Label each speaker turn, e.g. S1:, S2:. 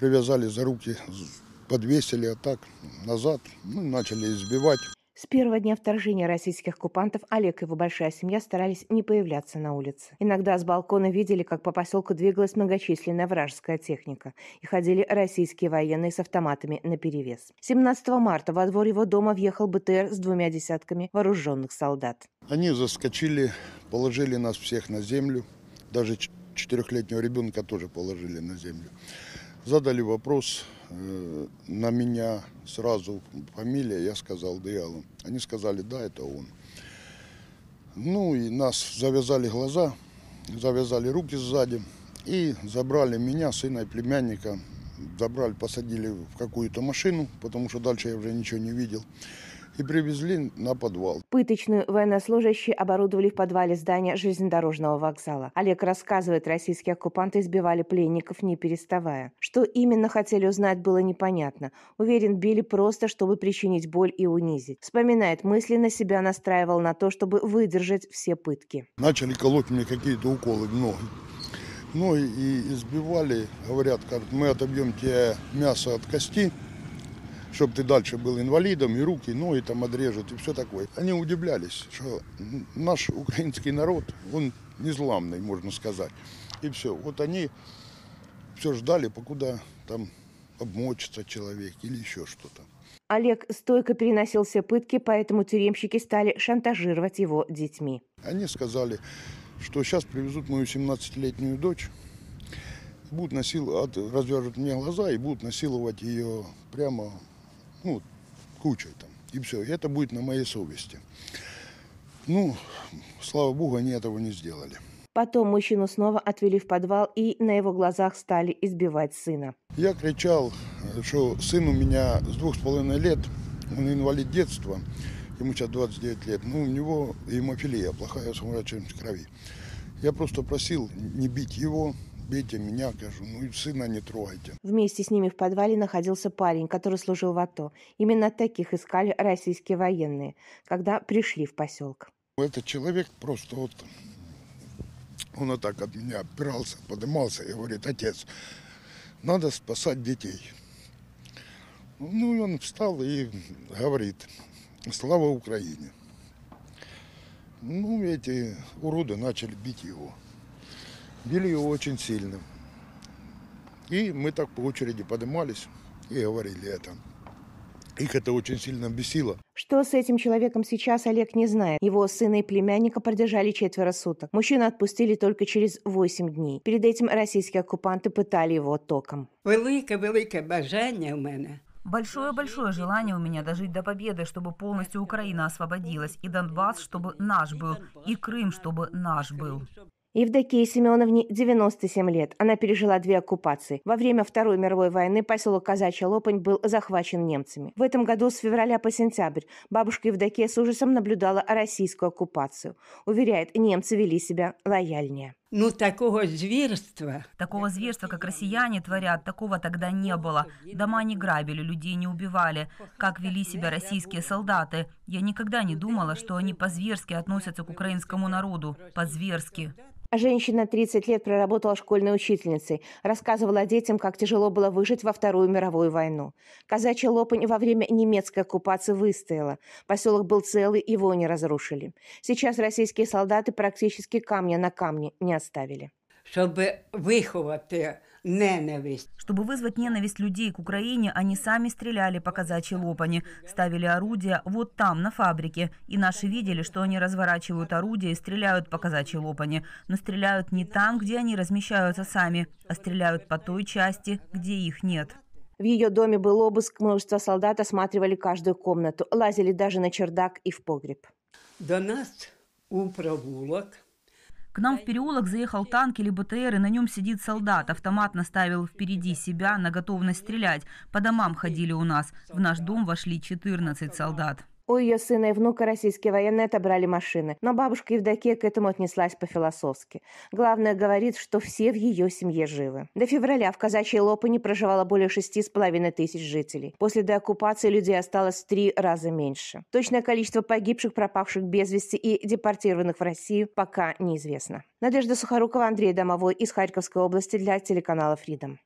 S1: Привязали за руки, подвесили, а так назад, ну, начали избивать.
S2: С первого дня вторжения российских оккупантов Олег и его большая семья старались не появляться на улице. Иногда с балкона видели, как по поселку двигалась многочисленная вражеская техника, и ходили российские военные с автоматами на перевес. 17 марта во двор его дома въехал БТР с двумя десятками вооруженных солдат.
S1: Они заскочили, положили нас всех на землю, даже четырехлетнего ребенка тоже положили на землю. Задали вопрос э, на меня сразу фамилия, я сказал Диалом. Они сказали, да, это он. Ну и нас завязали глаза, завязали руки сзади и забрали меня, сына и племянника, забрали, посадили в какую-то машину, потому что дальше я уже ничего не видел и привезли на подвал.
S2: Пыточную военнослужащие оборудовали в подвале здания железнодорожного вокзала. Олег рассказывает, российские оккупанты избивали пленников не переставая. Что именно хотели узнать, было непонятно. Уверен, били просто, чтобы причинить боль и унизить. Вспоминает, мысленно себя настраивал на то, чтобы выдержать все пытки.
S1: Начали колоть мне какие-то уколы в ноги. Ну и избивали, говорят, как мы отобьем тебе мясо от кости, чтобы ты дальше был инвалидом, и руки, и ноги там отрежут, и все такое. Они удивлялись, что наш украинский народ, он незламный, можно сказать. И все. Вот они все ждали, покуда там обмочится человек или еще что-то.
S2: Олег стойко переносил все пытки, поэтому тюремщики стали шантажировать его детьми. Они сказали,
S1: что сейчас привезут мою 17-летнюю дочь, будут насил... развяжут мне глаза и будут насиловать ее прямо ну, кучей там, и все, это будет на моей совести. Ну, слава богу, они этого не сделали.
S2: Потом мужчину снова отвели в подвал и на его глазах стали избивать сына.
S1: Я кричал, что сын у меня с двух с половиной лет, он инвалид детства, ему сейчас 29 лет, ну у него гемофилия, плохая сумрачность крови. Я просто просил не бить его, бейте меня, говорю, ну и сына не трогайте.
S2: Вместе с ними в подвале находился парень, который служил в АТО. Именно таких искали российские военные, когда пришли в поселок.
S1: Этот человек просто вот, он вот так от меня опирался, поднимался и говорит, отец, надо спасать детей. Ну, и он встал и говорит, слава Украине. Ну, эти уроды начали бить его били его очень сильно. И мы так по очереди поднимались и говорили это. Их это очень сильно бесило.
S2: Что с этим человеком сейчас, Олег не знает. Его сына и племянника продержали четверо суток. Мужчину отпустили только через 8 дней. Перед этим российские оккупанты пытали его током.
S3: Велике-велике бажання у меня. Большое-большое желание у меня дожить до победы, чтобы полностью Украина освободилась, и Донбасс, чтобы наш был, и Крым, чтобы наш был.
S2: Евдокии Семеновне 97 лет. Она пережила две оккупации. Во время Второй мировой войны поселок Казачья Лопань был захвачен немцами. В этом году с февраля по сентябрь бабушка Евдокия с ужасом наблюдала российскую оккупацию. Уверяет, немцы вели себя лояльнее.
S3: Ну, такого зверства. Такого зверства, как россияне творят, такого тогда не было. Дома не грабили, людей не убивали. Как вели себя российские солдаты. Я никогда не думала, что они по-зверски относятся к украинскому народу. По-зверски.
S2: Женщина 30 лет проработала школьной учительницей, рассказывала детям, как тяжело было выжить во Вторую мировую войну. Казачья лопань во время немецкой оккупации выстояла. Поселок был целый, его не разрушили. Сейчас российские солдаты практически камня
S3: на камне не оставили. Чтобы выховать ненависть. Чтобы вызвать ненависть людей к Украине, они сами стреляли по казачьи лопани, ставили орудия вот там, на фабрике. И наши видели, что они разворачивают орудия и стреляют по казачьи лопани. Но стреляют не там, где они размещаются сами, а стреляют по той части, где их нет.
S2: В ее доме был обыск, множество солдат осматривали каждую комнату, лазили даже на чердак и в погреб.
S3: До нас у прогулок – к нам в переулок заехал танк или БТР, и на нем сидит солдат. Автомат наставил впереди себя на готовность стрелять. По домам ходили у нас. В наш дом вошли 14 солдат.
S2: У ее сына и внука российские военные отобрали машины, но бабушка Евдокия к этому отнеслась по-философски. Главное, говорит, что все в ее семье живы. До февраля в казачьей Лопане проживало более шести с половиной тысяч жителей. После деоккупации людей осталось в три раза меньше. Точное количество погибших, пропавших без вести и депортированных в Россию пока неизвестно. Надежда Сухорукова, Андрей Домовой из Харьковской области для телеканала «Фридом».